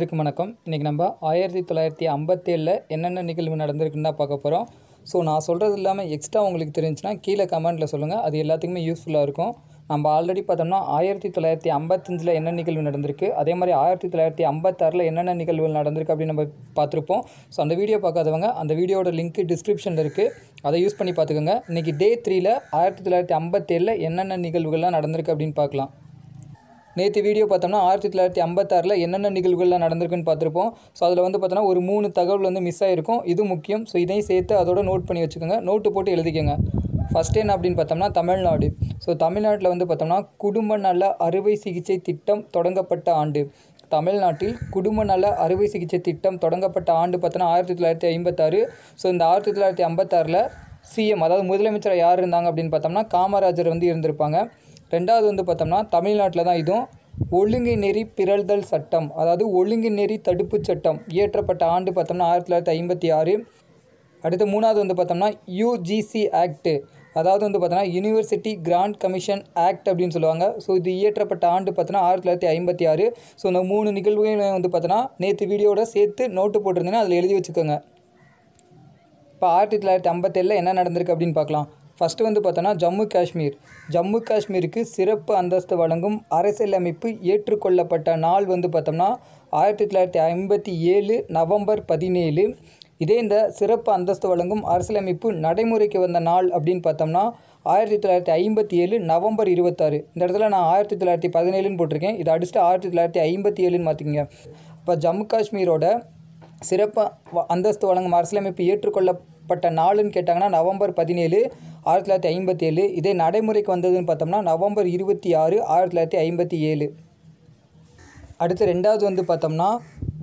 அனைவருக்கும் வணக்கம் இன்றைக்கி நம்ம ஆயிரத்தி தொள்ளாயிரத்தி ஐம்பத்தேழில் என்னென்ன நிகழ்வு நடந்திருக்குன்னா பார்க்க போகிறோம் ஸோ நான் சொல்கிறது இல்லாமல் எக்ஸ்ட்ரா உங்களுக்கு தெரிஞ்சுன்னா கீழே கமெண்ட்டில் சொல்லுங்கள் அது எல்லாத்துக்குமே யூஸ்ஃபுல்லாக இருக்கும் நம்ம ஆல்ரெடி பார்த்தோம்னா ஆயிரத்தி தொள்ளாயிரத்தி ஐம்பத்தஞ்சில் என்ன நிகழ்வு நடந்திருக்கு அதே மாதிரி ஆயிரத்தி தொள்ளாயிரத்தி ஐம்பத்தாறில் என்னென்ன நிகழ்வுகள் நடந்திருக்கு அப்படின்னு நம்ம பார்த்துருப்போம் ஸோ அந்த வீடியோ பார்க்காதவங்க அந்த வீடியோட லிங்க்கு டிஸ்கிரிப்ஷனில் இருக்குது அதை யூஸ் பண்ணி பார்த்துக்கோங்க இன்றைக்கி டே த்ரீயில் ஆயிரத்தி தொள்ளாயிரத்தி ஐம்பத்தேழில் என்னென்ன நிகழ்வுகள்லாம் நடந்திருக்கு அப்படின்னு பார்க்கலாம் நேற்று வீடியோ பார்த்தோம்னா ஆயிரத்தி தொள்ளாயிரத்தி ஐம்பத்தாறில் என்னென்ன நிகழ்வுகள்லாம் நடந்திருக்குன்னு பார்த்துருப்போம் ஸோ அதில் வந்து பார்த்தோன்னா ஒரு மூணு தகவல் வந்து மிஸ் ஆகிருக்கும் இது முக்கியம் ஸோ இதையும் சேர்த்து அதோட நோட் பண்ணி வச்சுக்கோங்க நோட்டு போட்டு எழுதிக்கோங்க ஃபஸ்ட் என்ன அப்படின்னு பார்த்தோம்னா தமிழ்நாடு ஸோ தமிழ்நாட்டில் வந்து பார்த்தோம்னா குடும்ப நல அறுவை சிகிச்சை திட்டம் தொடங்கப்பட்ட ஆண்டு தமிழ்நாட்டில் குடும்ப நல அறுவை சிகிச்சை திட்டம் தொடங்கப்பட்ட ஆண்டு பார்த்தோன்னா ஆயிரத்தி தொள்ளாயிரத்தி ஐம்பத்தாறு ஸோ இந்த ஆயிரத்தி தொள்ளாயிரத்தி ஐம்பத்தாறில் சிஎம் அதாவது முதலமைச்சர் யார் இருந்தாங்க அப்படின்னு பார்த்தோம்னா காமராஜர் வந்து இருந்திருப்பாங்க ரெண்டாவது வந்து பார்த்தோம்னா தமிழ்நாட்டில் தான் இதுவும் ஒழுங்கு நெறி பிறழ்தல் சட்டம் அதாவது ஒழுங்கு நெறி தடுப்புச் சட்டம் இயற்றப்பட்ட ஆண்டு பார்த்தோம்னா ஆயிரத்தி தொள்ளாயிரத்தி ஐம்பத்தி ஆறு அடுத்து மூணாவது வந்து பார்த்தோம்னா யூஜிசி ஆக்ட்டு அதாவது வந்து பார்த்தோன்னா யூனிவர்சிட்டி கிராண்ட் கமிஷன் ஆக்ட் அப்படின்னு சொல்லுவாங்க ஸோ இது இயற்றப்பட்ட ஆண்டு பார்த்தோன்னா ஆயிரத்தி தொள்ளாயிரத்தி ஐம்பத்தி ஆறு ஸோ இந்த மூணு நிகழ்வுகளையும் வந்து பார்த்தோன்னா நேற்று வீடியோட சேர்த்து நோட்டு போட்டிருந்தேன்னா அதில் எழுதி வச்சுக்கோங்க இப்போ ஆயிரத்தி தொள்ளாயிரத்தி ஐம்பத்தேழில் என்ன நடந்திருக்கு அப்படின்னு பார்க்கலாம் ஃபஸ்ட்டு வந்து பார்த்தோன்னா ஜம்மு காஷ்மீர் ஜம்மு காஷ்மீருக்கு சிறப்பு அந்தஸ்து வழங்கும் அரசியலமைப்பு ஏற்றுக்கொள்ளப்பட்ட நாள் வந்து பார்த்தோம்னா ஆயிரத்தி தொள்ளாயிரத்தி ஐம்பத்தி ஏழு நவம்பர் பதினேழு இதே இந்த சிறப்பு அந்தஸ்து வழங்கும் அரசியலமைப்பு நடைமுறைக்கு வந்த நாள் அப்படின்னு பார்த்தோம்னா ஆயிரத்தி தொள்ளாயிரத்தி ஐம்பத்தி ஏழு நவம்பர் இருபத்தாறு இந்த இடத்துல நான் ஆயிரத்தி தொள்ளாயிரத்தி பதினேழுன்னு போட்டிருக்கேன் இதை அடிச்சுட்டு ஆயிரத்தி தொள்ளாயிரத்தி ஐம்பத்தி ஏழுன்னு மாற்றிக்கிங்க இப்போ ஜம்மு காஷ்மீரோட சிறப்பு அந்தஸ்து வழங்கும் அரசியலமைப்பு ஏற்றுக்கொள்ளப்பட்ட நாளுன்னு கேட்டாங்கன்னா நவம்பர் பதினேழு ஆயிரத்தி தொள்ளாயிரத்தி ஐம்பத்தி ஏழு இதே நடைமுறைக்கு வந்ததுன்னு பார்த்தோம்னா நவம்பர் இருபத்தி ஆறு ஆயிரத்தி தொள்ளாயிரத்தி ஐம்பத்தி ஏழு அடுத்து ரெண்டாவது வந்து பார்த்தோம்னா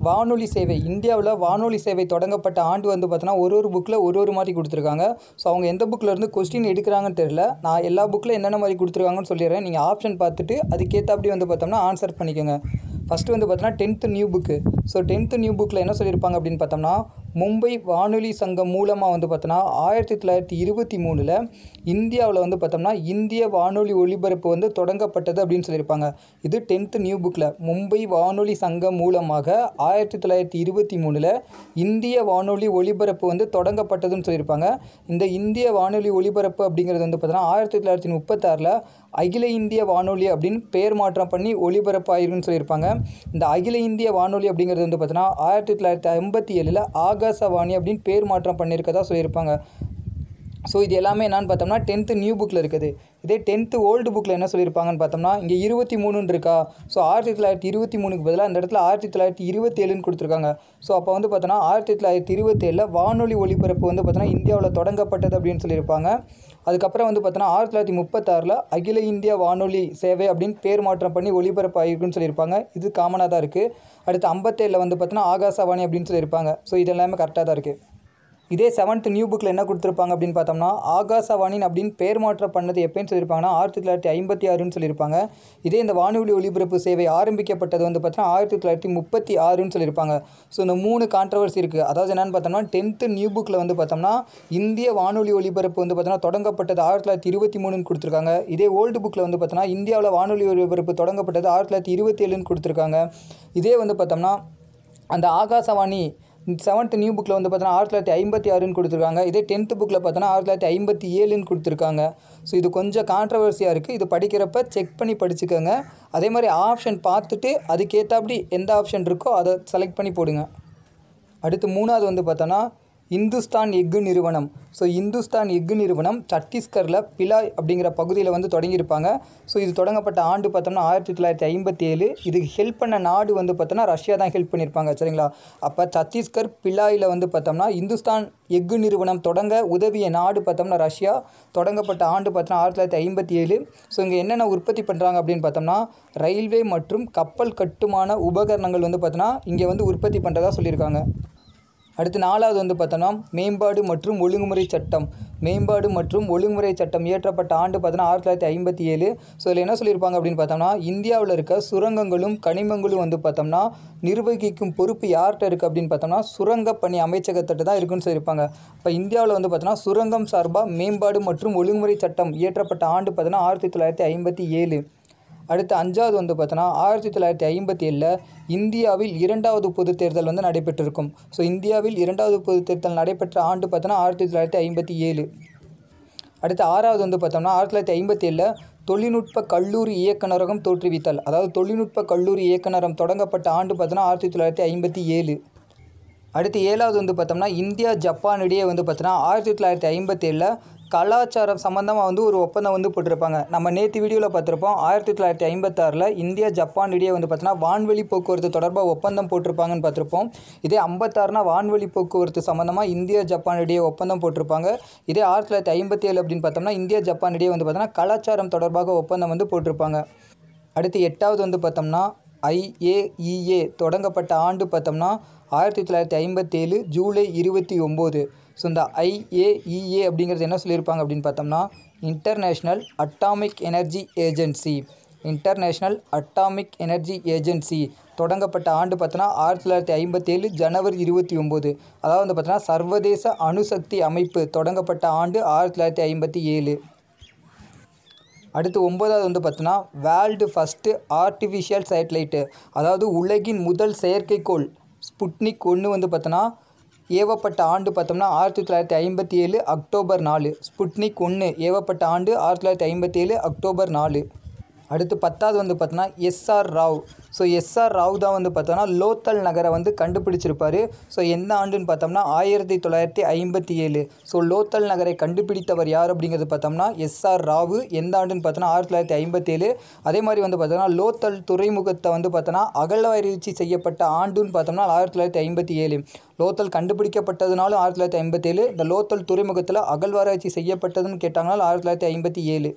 வானொலி சேவை இந்தியாவில் வானொலி சேவை தொடங்கப்பட்ட ஆண்டு வந்து பார்த்தோன்னா ஒரு ஒரு புக்கில் ஒரு ஒரு மாதிரி கொடுத்துருக்காங்க ஸோ அவங்க எந்த புக்கில் இருந்து கொஸ்டின் எடுக்கிறாங்கன்னு தெரில நான் எல்லா புக்கில் என்னென்ன மாதிரி கொடுத்துருக்காங்கன்னு சொல்லிடுறேன் நீங்கள் ஆப்ஷன் பார்த்துட்டு அதுக்கேற்றாப்படி வந்து பார்த்தோம்னா ஆன்சர் பண்ணிக்கோங்க ஃபஸ்ட்டு வந்து பார்த்தோன்னா tenth new book so tenth new புக்கில் என்ன சொல்லியிருப்பாங்க அப்படின்னு பார்த்தோம்னா மும்பை வானொலி சங்கம் மூலமாக வந்து பார்த்தோன்னா ஆயிரத்தி தொள்ளாயிரத்தி இருபத்தி மூணில் இந்தியாவில் வந்து பார்த்தோம்னா இந்திய வானொலி ஒளிபரப்பு வந்து தொடங்கப்பட்டது அப்படின்னு சொல்லியிருப்பாங்க இது டென்த்து நியூ புக்கில் மும்பை வானொலி சங்கம் மூலமாக ஆயிரத்தி தொள்ளாயிரத்தி இருபத்தி மூணில் இந்திய வானொலி ஒளிபரப்பு வந்து தொடங்கப்பட்டதுன்னு சொல்லியிருப்பாங்க இந்த இந்திய வானொலி ஒளிபரப்பு அப்படிங்கிறது வந்து பார்த்தோன்னா ஆயிரத்தி தொள்ளாயிரத்தி முப்பத்தாறில் அகில இந்திய வானொலி அப்படின்னு பெயர் மாற்றம் பண்ணி ஒளிபரப்பு சொல்லியிருப்பாங்க இந்த அகில இந்திய வானொலி அப்படிங்கிறது வந்து பார்த்தோன்னா ஆயிரத்தி தொள்ளாயிரத்தி ஐம்பத்தி ஏழில் ஆக ஆகாசவாணி சவானி அப்படின்னு பேர் மாற்றம் பண்ணியிருக்கதா சொல்லியிருப்பாங்க ஸோ இது எல்லாமே என்னன்னு பார்த்தோம்னா டென்த்து நியூ புக்கில் இருக்குது இதே டென்த்து ஓல்டு புக்கில் என்ன சொல்லியிருப்பாங்கன்னு பார்த்தோம்னா இங்கே இருபத்தி மூணுன்னு இருக்கா ஸோ ஆயிரத்தி தொள்ளாயிரத்தி இருபத்தி மூணுக்கு பதிலாக அந்த இடத்துல ஆயிரத்தி தொள்ளாயிரத்தி இருபத்தேழுன்னு கொடுத்துருக்காங்க ஸோ அப்போ வந்து பார்த்தோன்னா ஆயிரத்தி தொள்ளாயிரத்தி இருபத்தேழில் வானொலி ஒளிபரப்பு வந்து பார்த்தோன்னா இந்தியாவில் தொடங்கப்பட்டது அப்படின்னு சொல்லியிருப்பாங்க அதுக்கப்புறம் வந்து பார்த்தோன்னா ஆயிரத்தி தொள்ளாயிரத்தி முப்பத்தாறில் அகில இந்திய வானொலி சேவை அப்படின்னு பேர் மாற்றம் பண்ணி ஒளிபரப்பு ஆகிருக்குன்னு சொல்லியிருப்பாங்க இது காமனாக தான் இருக்குது அடுத்து ஐம்பத்தேழில் வந்து பார்த்தோன்னா ஆகாசவாணி அப்படின்னு சொல்லியிருப்பாங்க ஸோ இது எல்லாமே கரெக்டாக தான் இருக்குது இதே செவன்த் நியூ புக்கில் என்ன கொடுத்துருப்பாங்க அப்படின்னு பார்த்தோம்னா ஆகாசவாணின் அப்படின்னு பேர் மாற்றம் பண்ணது எப்போன்னு சொல்லியிருப்பாங்கன்னா ஆயிரத்தி தொள்ளாயிரத்தி ஐம்பத்தி ஆறுன்னு சொல்லியிருப்பாங்க இதே இந்த வானொலி ஒளிபரப்பு சேவை ஆரம்பிக்கப்பட்டது வந்து பார்த்தீங்கன்னா ஆயிரத்தி தொள்ளாயிரத்தி முப்பத்தி ஆறுன்னு சொல்லியிருப்பாங்க ஸோ இந்த மூணு கான்ட்ரவர்சி இருக்குது அதாவது என்னென்னு பார்த்தோம்னா டென்த்து நியூ புக்கில் வந்து பார்த்தோம்னா இந்திய வானொலி ஒளிபரப்பு வந்து பார்த்தோம்னா தொடங்கப்பட்டது ஆயிரத்தி தொள்ளாயிரத்தி இருபத்தி மூணுன்னு கொடுத்துருக்காங்க இதே ஓல்டு புக்கில் வந்து பார்த்தோம்னா இந்தியாவில் வானொலி ஒளிபரப்பு தொடங்கப்பட்டது ஆயிரத்தி தொள்ளாயிரத்தி இருபத்தி ஏழுன்னு கொடுத்துருக்காங்க இதே வந்து பார்த்தோம்னா அந்த ஆகாசவாணி செவன்த் நியூ புக்கில் வந்து பார்த்தீங்கன்னா ஆயிரத்தி தொள்ளாயிரத்தி ஐம்பத்தி ஆறுன்னு கொடுத்துருக்காங்க இதே டென்த்து புக்கில் பார்த்தோன்னா ஆயிரத்தி தொள்ளாயிரத்தி ஐம்பத்தி ஏழுன்னு கொடுத்துருக்காங்க ஸோ இது கொஞ்சம் கான்ட்ரவர்சியாக இருக்குது இது படிக்கிறப்ப செக் பண்ணி படிச்சுக்கோங்க அதே மாதிரி ஆப்ஷன் பார்த்துட்டு அதுக்கேற்றாப்படி எந்த ஆப்ஷன் இருக்கோ அதை செலக்ட் பண்ணி போடுங்க அடுத்து மூணாவது வந்து பார்த்தோன்னா இந்துஸ்தான் எஃகு நிறுவனம் ஸோ இந்துஸ்தான் எஃகு நிறுவனம் சத்தீஸ்கரில் பிலாய் அப்படிங்கிற பகுதியில் வந்து தொடங்கியிருப்பாங்க ஸோ இது தொடங்கப்பட்ட ஆண்டு பார்த்தோம்னா ஆயிரத்தி தொள்ளாயிரத்தி ஐம்பத்தி ஏழு இதுக்கு ஹெல்ப் பண்ண நாடு வந்து பார்த்தோம்னா ரஷ்யா தான் ஹெல்ப் பண்ணியிருப்பாங்க சரிங்களா அப்போ சத்தீஸ்கர் பிலாயில் வந்து பார்த்தோம்னா இந்துஸ்தான் எஃகு நிறுவனம் தொடங்க உதவிய நாடு பார்த்தோம்னா ரஷ்யா தொடங்கப்பட்ட ஆண்டு பார்த்தோம்னா ஆயிரத்தி தொள்ளாயிரத்தி ஐம்பத்தி ஏழு ஸோ இங்கே என்னென்ன உற்பத்தி பண்ணுறாங்க அப்படின்னு பார்த்தோம்னா ரயில்வே மற்றும் கப்பல் கட்டுமான உபகரணங்கள் வந்து பார்த்தோம்னா இங்கே வந்து உற்பத்தி பண்ணுறதா சொல்லியிருக்காங்க அடுத்து நாலாவது வந்து பார்த்தோன்னா மேம்பாடு மற்றும் ஒழுங்குமுறை சட்டம் மேம்பாடு மற்றும் ஒழுங்குமுறை சட்டம் இயற்றப்பட்ட ஆண்டு பார்த்தோன்னா ஆயிரத்தி தொள்ளாயிரத்தி ஐம்பத்தி ஏழு ஸோ இதில் என்ன சொல்லியிருப்பாங்க அப்படின்னு பார்த்தோம்னா இந்தியாவில் இருக்க சுரங்கங்களும் கனிமங்களும் வந்து பார்த்தோம்னா நிர்வகிக்கும் பொறுப்பு யார்கிட்ட இருக்குது அப்படின்னு பார்த்தோம்னா சுரங்க பணி அமைச்சகத்திட்ட தான் இருக்குன்னு சொல்லியிருப்பாங்க இப்போ இந்தியாவில் வந்து பார்த்தோன்னா சுரங்கம் சார்பாக மேம்பாடு மற்றும் ஒழுங்குமுறை சட்டம் இயற்றப்பட்ட ஆண்டு பார்த்தோன்னா ஆயிரத்தி தொள்ளாயிரத்தி ஐம்பத்தி ஏழு அடுத்து அஞ்சாவது வந்து பார்த்தோன்னா ஆயிரத்தி தொள்ளாயிரத்தி ஐம்பத்தி ஏழில் இந்தியாவில் இரண்டாவது பொது தேர்தல் வந்து நடைபெற்றிருக்கும் ஸோ இந்தியாவில் இரண்டாவது பொது தேர்தல் நடைபெற்ற ஆண்டு பார்த்தோன்னா ஆயிரத்தி தொள்ளாயிரத்தி ஐம்பத்தி ஏழு அடுத்து ஆறாவது வந்து பார்த்தோம்னா ஆயிரத்தி தொள்ளாயிரத்தி ஐம்பத்தி ஏழில் தொழில்நுட்ப கல்லூரி இயக்குநரகம் தோற்றுவித்தல் அதாவது தொழில்நுட்ப கல்லூரி இயக்குநரம் தொடங்கப்பட்ட ஆண்டு பார்த்தோன்னா ஆயிரத்தி தொள்ளாயிரத்தி ஐம்பத்தி ஏழு அடுத்து ஏழாவது வந்து பார்த்தோம்னா இந்தியா ஜப்பான் இடையே வந்து பார்த்தோன்னா ஆயிரத்தி தொள்ளாயிரத்தி ஐம்பத்தேழில் கலாச்சாரம் சம்மந்தமாக வந்து ஒரு ஒப்பந்தம் வந்து போட்டிருப்பாங்க நம்ம நேற்று வீடியோவில் பார்த்துருப்போம் ஆயிரத்தி தொள்ளாயிரத்தி ஐம்பத்தாறில் இந்தியா ஜப்பான் இடையே வந்து பார்த்தீங்கன்னா வான்வெளி போக்குவரத்து தொடர்பாக ஒப்பந்தம் போட்டிருப்பாங்கன்னு பார்த்துருப்போம் இதே ஐம்பத்தாறுனா வான்வெளி போக்குவரத்து சம்மந்தமாக இந்தியா ஜப்பான் இடையே ஒப்பந்தம் போட்டிருப்பாங்க இதே ஆயிரத்தி தொள்ளாயிரத்தி ஐம்பத்தி ஏழு அப்படின்னு பார்த்தோம்னா இந்தியா ஜப்பான் இடையே வந்து பார்த்தோம்னா கலாச்சாரம் தொடர்பாக ஒப்பந்தம் வந்து போட்டிருப்பாங்க அடுத்து எட்டாவது வந்து பார்த்தோம்னா ஐஏஇஏ தொடங்கப்பட்ட ஆண்டு பார்த்தோம்னா ஆயிரத்தி தொள்ளாயிரத்தி ஐம்பத்தேழு ஜூலை இருபத்தி ஒம்பது ஸோ இந்த ஐஏஇஏ அப்படிங்கிறது என்ன சொல்லியிருப்பாங்க அப்படின்னு பார்த்தோம்னா international atomic energy agency international atomic energy agency தொடங்கப்பட்ட ஆண்டு பார்த்தோன்னா ஆயிரத்தி தொள்ளாயிரத்தி ஐம்பத்தேழு ஜனவரி இருபத்தி ஒம்பது அதாவது வந்து பார்த்தோன்னா சர்வதேச அணுசக்தி அமைப்பு தொடங்கப்பட்ட ஆண்டு ஆயிரத்தி தொள்ளாயிரத்தி ஐம்பத்தி ஏழு அடுத்து ஒம்பதாவது வந்து பார்த்தோன்னா வேர்ல்டு ஃபஸ்ட்டு ஆர்டிஃபிஷியல் சேட்டலைட்டு அதாவது உலகின் முதல் செயற்கைக்கோள் ஸ்புட்னிக் ஒன்று வந்து பார்த்தோன்னா ஏவப்பட்ட ஆண்டு பார்த்தோம்னா ஆயிரத்தி தொள்ளாயிரத்தி ஐம்பத்தி ஏழு அக்டோபர் நாலு ஸ்புட்னிக் ஒன்று ஏவப்பட்ட ஆண்டு ஆயிரத்தி தொள்ளாயிரத்தி ஐம்பத்தி ஏழு அக்டோபர் நாலு அடுத்து பத்தாவது வந்து பார்த்தோன்னா S R Rao so S R Rao தான் வந்து பார்த்தோன்னா லோத்தல் நகரை வந்து கண்டுபிடிச்சிருப்பார் ஸோ எந்த ஆண்டுன்னு பார்த்தோம்னா ஆயிரத்தி தொள்ளாயிரத்தி ஐம்பத்தி ஏழு ஸோ லோத்தல் நகரை கண்டுபிடித்தவர் யார் அப்படிங்கிறது பார்த்தோம்னா எஸ்ஆர் ராவு எந்த ஆண்டுன்னு பார்த்தோன்னா ஆயிரத்தி தொள்ளாயிரத்தி ஐம்பத்தேழு அதே மாதிரி வந்து பார்த்தோன்னா லோத்தல் துறைமுகத்தை வந்து பார்த்தோன்னா அகழ்வாயிற்சி செய்யப்பட்ட ஆண்டுன்னு பார்த்தோம்னா ஆயிரத்தி தொள்ளாயிரத்தி ஐம்பத்தி ஏழு லோத்தல் கண்டுபிடிக்கப்பட்டதுனாலும் ஆயிரத்தி தொள்ளாயிரத்தி ஐம்பத்தேழு இந்த லோத்தல் துறைமுகத்தில் அகழ்வாராய்ச்சி செய்யப்பட்டதுன்னு கேட்டாங்கனாலும் ஆயிரத்தி தொள்ளாயிரத்தி ஐம்பத்தி ஏழு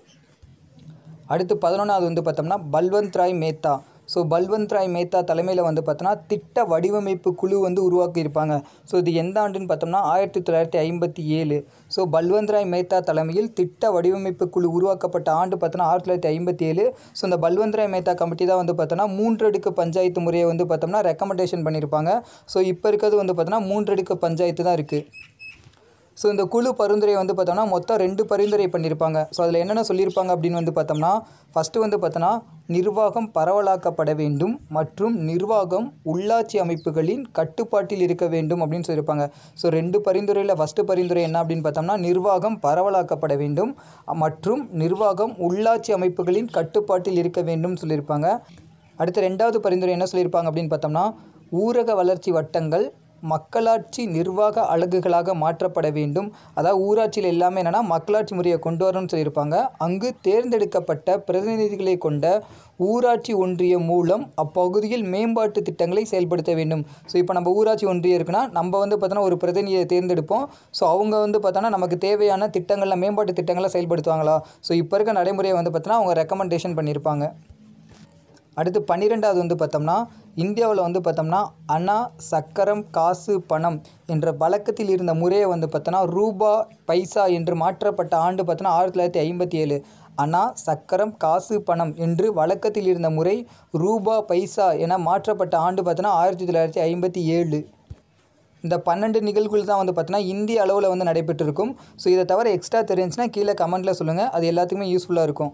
அடுத்து பதினொன்றாவது வந்து பார்த்தோம்னா பல்வந்த் ராய் மேத்தா ஸோ பல்வந்த் ராய் மேத்தா தலைமையில் வந்து பார்த்தோம்னா திட்ட வடிவமைப்பு குழு வந்து உருவாக்கியிருப்பாங்க ஸோ இது எந்த ஆண்டுன்னு பார்த்தோம்னா ஆயிரத்தி தொள்ளாயிரத்தி ஐம்பத்தி ஏழு ஸோ பல்வந்த் ராய் மேத்தா தலைமையில் திட்ட வடிவமைப்பு குழு உருவாக்கப்பட்ட ஆண்டு பார்த்தோன்னா ஆயிரத்தி தொள்ளாயிரத்தி ஐம்பத்தி ஏழு ஸோ இந்த பல்வந்த் ராய் மேத்தா கமிட்டி தான் வந்து பார்த்தோன்னா மூன்றடுக்கு பஞ்சாயத்து முறையை வந்து பார்த்தோம்னா ரெக்கமெண்டேஷன் பண்ணியிருப்பாங்க ஸோ இப்போ இருக்கிறது வந்து பார்த்தோன்னா மூன்றடுக்கு பஞ்சாயத்து தான் இருக்குது ஸோ இந்த குழு பரிந்துரை வந்து பார்த்தோம்னா மொத்தம் ரெண்டு பரிந்துரை பண்ணியிருப்பாங்க ஸோ அதில் என்னென்ன சொல்லியிருப்பாங்க அப்படின்னு வந்து பார்த்தோம்னா ஃபஸ்ட்டு வந்து பார்த்தோன்னா நிர்வாகம் பரவலாக்கப்பட வேண்டும் மற்றும் நிர்வாகம் உள்ளாட்சி அமைப்புகளின் கட்டுப்பாட்டில் இருக்க வேண்டும் அப்படின்னு சொல்லியிருப்பாங்க ஸோ ரெண்டு பரிந்துரையில் ஃபஸ்ட்டு பரிந்துரை என்ன அப்படின்னு பார்த்தோம்னா நிர்வாகம் பரவலாக்கப்பட வேண்டும் மற்றும் நிர்வாகம் உள்ளாட்சி அமைப்புகளின் கட்டுப்பாட்டில் இருக்க வேண்டும் சொல்லியிருப்பாங்க அடுத்த ரெண்டாவது பரிந்துரை என்ன சொல்லியிருப்பாங்க அப்படின்னு பார்த்தோம்னா ஊரக வளர்ச்சி வட்டங்கள் மக்களாட்சி நிர்வாக அலகுகளாக மாற்றப்பட வேண்டும் அதாவது ஊராட்சியில் எல்லாமே என்னென்னா மக்களாட்சி முறையை கொண்டு வரணும்னு சொல்லியிருப்பாங்க அங்கு தேர்ந்தெடுக்கப்பட்ட பிரதிநிதிகளை கொண்ட ஊராட்சி ஒன்றிய மூலம் அப்பகுதியில் மேம்பாட்டு திட்டங்களை செயல்படுத்த வேண்டும் ஸோ இப்போ நம்ம ஊராட்சி ஒன்றியம் இருக்குன்னா நம்ம வந்து பார்த்தோன்னா ஒரு பிரதிநிதியை தேர்ந்தெடுப்போம் ஸோ அவங்க வந்து பார்த்தோன்னா நமக்கு தேவையான திட்டங்களில் மேம்பாட்டு திட்டங்களை செயல்படுத்துவாங்களா ஸோ இப்போ இருக்க நடைமுறையை வந்து பார்த்தோன்னா அவங்க ரெக்கமெண்டேஷன் பண்ணியிருப்பாங்க அடுத்து பன்னிரெண்டாவது வந்து பார்த்தோம்னா இந்தியாவில் வந்து பார்த்தோம்னா அண்ணா சக்கரம் காசு பணம் என்ற வழக்கத்தில் இருந்த முறையை வந்து பார்த்தோன்னா ரூபா பைசா என்று மாற்றப்பட்ட ஆண்டு பார்த்தோன்னா ஆயிரத்தி தொள்ளாயிரத்தி ஐம்பத்தி ஏழு அண்ணா சக்கரம் காசு பணம் என்று வழக்கத்தில் இருந்த முறை ரூபா பைசா என மாற்றப்பட்ட ஆண்டு பார்த்தோன்னா ஆயிரத்தி தொள்ளாயிரத்தி ஐம்பத்தி ஏழு இந்த பன்னெண்டு நிகழ்வுகள் தான் வந்து பார்த்தீங்கன்னா இந்திய அளவில் வந்து நடைபெற்றிருக்கும் ஸோ இதை தவிர எக்ஸ்ட்ரா தெரிஞ்சுன்னா கீழே கமெண்ட்டில் சொல்லுங்கள் அது எல்லாத்துக்குமே யூஸ்ஃபுல்லாக இருக்கும்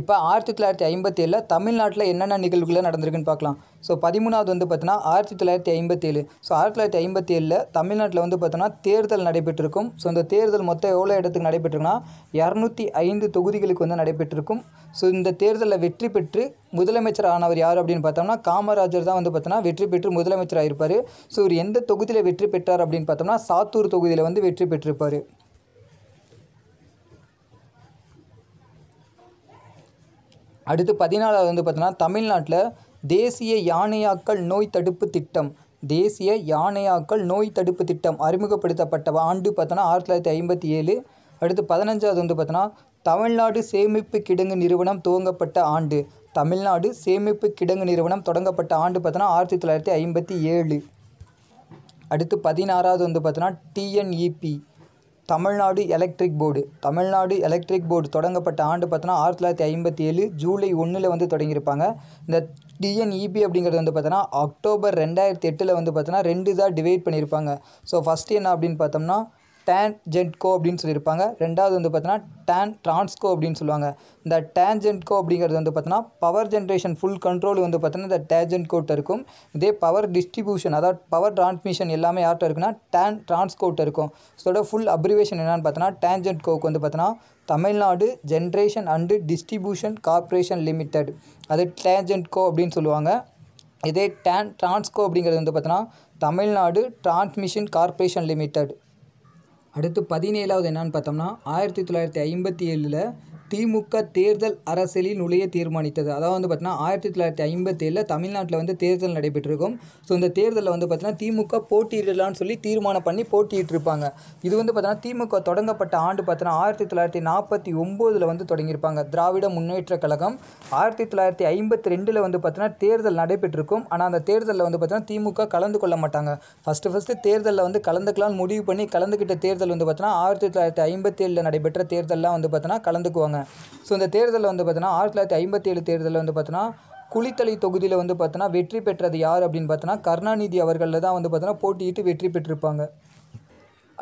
இப்போ ஆயிரத்தி தொள்ளாயிரத்தி ஐம்பத்தி ஏழில் தமிழ்நாட்டில் என்னென்ன நிகழ்வுகள் நடந்திருக்குன்னு பார்க்கலாம் ஸோ பதிமூணாவது வந்து பார்த்தோன்னா ஆயிரத்தி தொள்ளாயிரத்தி ஐம்பத்தேழு ஸோ ஆயிரத்தி தொள்ளாயிரத்தி ஐம்பத்தி ஏழில் தமிழ்நாட்டில் வந்து பார்த்தோன்னா தேர்தல் நடைபெற்றிருக்கும் ஸோ இந்த தேர்தல் மொத்தம் எவ்வளோ இடத்துக்கு நடைபெற்றிருக்குன்னா இரநூத்தி ஐந்து தொகுதிகளுக்கு வந்து நடைபெற்றிருக்கும் ஸோ இந்த தேர்தலில் வெற்றி பெற்று முதலமைச்சர் ஆனவர் யார் அப்படின்னு பார்த்தோம்னா காமராஜர் தான் வந்து பார்த்தோன்னா வெற்றி பெற்று முதலமைச்சர் இருப்பார் ஸோ இவர் எந்த தொகுதியில் வெற்றி பெற்றார் அப்படின்னு பார்த்தோம்னா சாத்தூர் தொகுதியில் வந்து வெற்றி பெற்றிருப்பார் அடுத்து பதினாலாவது வந்து பார்த்தோன்னா தமிழ்நாட்டில் தேசிய யானையாக்கள் நோய் தடுப்பு திட்டம் தேசிய யானையாக்கள் நோய் தடுப்பு திட்டம் அறிமுகப்படுத்தப்பட்ட ஆண்டு பார்த்தோன்னா ஆயிரத்தி தொள்ளாயிரத்தி ஐம்பத்தி ஏழு அடுத்து பதினஞ்சாவது வந்து பார்த்தோன்னா தமிழ்நாடு சேமிப்பு கிடங்கு நிறுவனம் துவங்கப்பட்ட ஆண்டு தமிழ்நாடு சேமிப்பு கிடங்கு நிறுவனம் தொடங்கப்பட்ட ஆண்டு பார்த்தோன்னா ஆயிரத்தி தொள்ளாயிரத்தி ஐம்பத்தி ஏழு அடுத்து பதினாறாவது வந்து பார்த்தோன்னா TNEB Tamil Nadu electric board Tamil Nadu electric board தொடங்கப்பட்ட ஆண்டு பார்த்தோன்னா ஆயிரத்தி தொள்ளாயிரத்தி ஐம்பத்தி ஏழு ஜூலை ஒன்றில் வந்து தொடங்கியிருப்பாங்க இந்த டிஎன்இபி அப்படிங்கிறது வந்து பார்த்தோன்னா அக்டோபர் ரெண்டாயிரத்தி எட்டில் வந்து பார்த்தோன்னா ரெண்டு தான் டிவைட் பண்ணியிருப்பாங்க ஸோ ஃபஸ்ட்டு என்ன அப்படின்னு பார்த்தோம்னா டேன் கோ அப்படின்னு சொல்லியிருப்பாங்க ரெண்டாவது வந்து பார்த்தீங்கன்னா டேன் ட்ரான்ஸ்கோ அப்படின்னு சொல்லுவாங்க இந்த டேஞ்சென்ட்கோ அப்படிங்கிறது வந்து பார்த்தோன்னா பவர் ஜென்ரேஷன் ஃபுல் கண்ட்ரோல் வந்து பார்த்தோன்னா இந்த டேஞ்சென்ட்கோட்ட இருக்கும் இதே பவர் டிஸ்ட்ரிபியூஷன் அதாவது பவர் டிரான்ஸ்மிஷன் எல்லாமே யார்கிட்ட இருக்குன்னா டேன் டிரான்ஸ்கோட்ட இருக்கும் இதோட ஃபுல் அப்ரிவேஷன் என்னென்னு பார்த்தோன்னா கோக்கு வந்து பார்த்தோன்னா Tamil Nadu generation and distribution corporation limited அது கோ அப்படின்னு சொல்லுவாங்க இதே டேன் ட்ரான்ஸ்கோ அப்படிங்கிறது வந்து பார்த்தோன்னா தமிழ்நாடு டிரான்ஸ்மிஷன் கார்ப்பரேஷன் லிமிடெட் அடுத்து பதினேழாவது என்னன்னு பார்த்தோம்னா ஆயிரத்தி தொள்ளாயிரத்தி ஐம்பத்தி ஏழில் திமுக தேர்தல் அரசியலில் நுழைய தீர்மானித்தது அதாவது வந்து பார்த்தீங்கன்னா ஆயிரத்தி தொள்ளாயிரத்தி ஏழில் தமிழ்நாட்டில் வந்து தேர்தல் நடைபெற்றிருக்கும் ஸோ இந்த தேர்தலில் வந்து பார்த்தீங்கன்னா திமுக போட்டியிடலாம்னு சொல்லி தீர்மானம் பண்ணி போட்டியிட்டிருப்பாங்க இது வந்து பார்த்தீங்கன்னா திமுக தொடங்கப்பட்ட ஆண்டு பார்த்தீங்கன்னா ஆயிரத்தி தொள்ளாயிரத்தி நாற்பத்தி ஒம்போதில் வந்து தொடங்கியிருப்பாங்க திராவிட முன்னேற்ற கழகம் ஆயிரத்தி தொள்ளாயிரத்தி ஐம்பத்தி ரெண்டில் வந்து பார்த்தீங்கன்னா தேர்தல் நடைபெற்றிருக்கும் ஆனால் அந்த தேர்தலில் வந்து பார்த்தீங்கன்னா திமுக கலந்து கொள்ள மாட்டாங்க ஃபஸ்ட்டு ஃபஸ்ட்டு தேர்தலில் வந்து கலந்துக்கலாம்னு முடிவு பண்ணி கலந்துக்கிட்ட தேர்தல் வந்து பார்த்தீங்கன்னா ஆயிரத்தி தொள்ளாயிரத்தி ஐம்பத்தேழில் நடைபெற்ற தேர்தலெலாம் வந்து பார்த்தீங்கன்னா கலந்துக்குவாங்க ஸோ இந்த தேர்தலில் வந்து பார்த்தீங்கன்னா ஆயிரத்தி தொள்ளாயிரத்தி ஐம்பத்தி ஏழு தேர்தலில் வந்து பார்த்தோன்னா குளித்தலை தொகுதியில் வந்து பார்த்தோன்னா வெற்றி பெற்றது யார் அப்படின்னு பார்த்தோன்னா கருணாநிதி அவர்களில் தான் வந்து பார்த்தோன்னா போட்டியிட்டு வெற்றி பெற்றிருப்பாங்க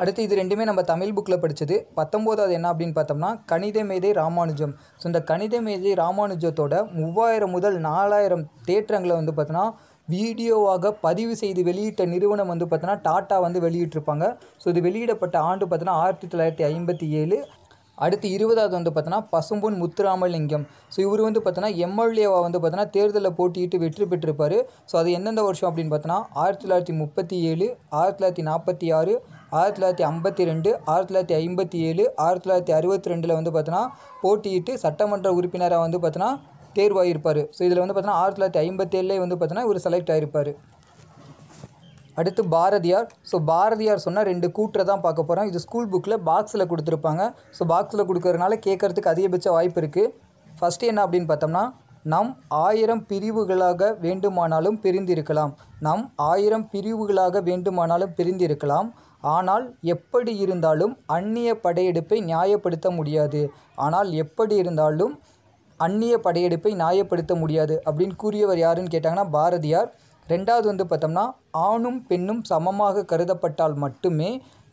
அடுத்து இது ரெண்டுமே நம்ம தமிழ் புக்கில் படித்தது பத்தொம்போதாவது என்ன அப்படின்னு பார்த்தோம்னா கணித மேதை ராமானுஜம் ஸோ இந்த கணித மேதை ராமானுஜத்தோட மூவாயிரம் முதல் நாலாயிரம் தேற்றங்களை வந்து பார்த்தோன்னா வீடியோவாக பதிவு செய்து வெளியிட்ட நிறுவனம் வந்து பார்த்தோன்னா டாட்டா வந்து வெளியிட்டிருப்பாங்க ஸோ இது வெளியிடப்பட்ட ஆண்டு பார்த்தோன்னா ஆயிரத்தி தொள்ளாயிரத்தி ஐம்பத்தி ஏழு அடுத்து இருபதாவது வந்து பார்த்தோன்னா பசும்பொன் முத்துராமலிங்கம் ஸோ இவர் வந்து பார்த்தோன்னா எம்எல்ஏவாக வந்து பார்த்தோன்னா தேர்தலில் போட்டியிட்டு வெற்றி பெற்றிருப்பார் ஸோ அது எந்தெந்த வருஷம் அப்படின்னு பார்த்தோன்னா ஆயிரத்தி தொள்ளாயிரத்தி முப்பத்தி ஏழு ஆயிரத்தி தொள்ளாயிரத்தி நாற்பத்தி ஆறு ஆயிரத்தி தொள்ளாயிரத்தி ஐம்பத்தி ரெண்டு ஆயிரத்தி தொள்ளாயிரத்தி ஐம்பத்தி ஏழு ஆயிரத்தி தொள்ளாயிரத்தி அறுபத்தி ரெண்டில் வந்து பார்த்தோன்னா போட்டியிட்டு சட்டமன்ற உறுப்பினராக வந்து பார்த்தோன்னா தேர்வாகிருப்பார் ஸோ இதில் வந்து பார்த்தோன்னா ஆயிரத்தி தொள்ளாயிரத்தி ஐம்பத்தேழுலேயே வந்து பார்த்தோன்னா இவர் செலக்ட் ஆகிருப்பார் அடுத்து பாரதியார் ஸோ பாரதியார் சொன்னால் ரெண்டு கூட்டுறை தான் பார்க்க போகிறோம் இது ஸ்கூல் புக்கில் பாக்ஸில் கொடுத்துருப்பாங்க ஸோ பாக்ஸில் கொடுக்கறதுனால கேட்குறதுக்கு அதிகபட்ச வாய்ப்பு இருக்குது ஃபஸ்ட்டு என்ன அப்படின்னு பார்த்தோம்னா நம் ஆயிரம் பிரிவுகளாக வேண்டுமானாலும் பிரிந்திருக்கலாம் நம் ஆயிரம் பிரிவுகளாக வேண்டுமானாலும் பிரிந்திருக்கலாம் ஆனால் எப்படி இருந்தாலும் அந்நிய படையெடுப்பை நியாயப்படுத்த முடியாது ஆனால் எப்படி இருந்தாலும் அந்நிய படையெடுப்பை நியாயப்படுத்த முடியாது அப்படின்னு கூறியவர் யாருன்னு கேட்டாங்கன்னா பாரதியார் ரெண்டாவது வந்து பார்த்தோம்னா ஆணும் பெண்ணும் சமமாக கருதப்பட்டால் மட்டுமே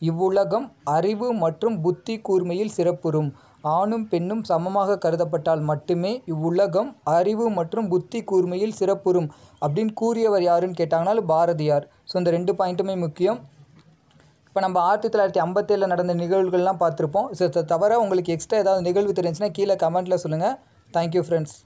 இவ்வுலகம் அறிவு மற்றும் புத்தி கூர்மையில் சிறப்புறும் ஆணும் பெண்ணும் சமமாக கருதப்பட்டால் மட்டுமே இவ்வுலகம் அறிவு மற்றும் புத்தி கூர்மையில் சிறப்புறும் அப்படின்னு கூறியவர் யாருன்னு கேட்டாங்கனாலும் பாரதியார் ஸோ இந்த ரெண்டு பாயிண்ட்டுமே முக்கியம் இப்போ நம்ம ஆயிரத்தி தொள்ளாயிரத்தி ஐம்பத்தேழில் நடந்த நிகழ்வுகள்லாம் பார்த்துருப்போம் ஸோ தவிர உங்களுக்கு எக்ஸ்ட்ரா ஏதாவது நிகழ்வு தெரிஞ்சுன்னா கீழே கமெண்ட்டில் சொல்லுங்கள் தேங்க்யூ ஃப்ரெண்ட்ஸ்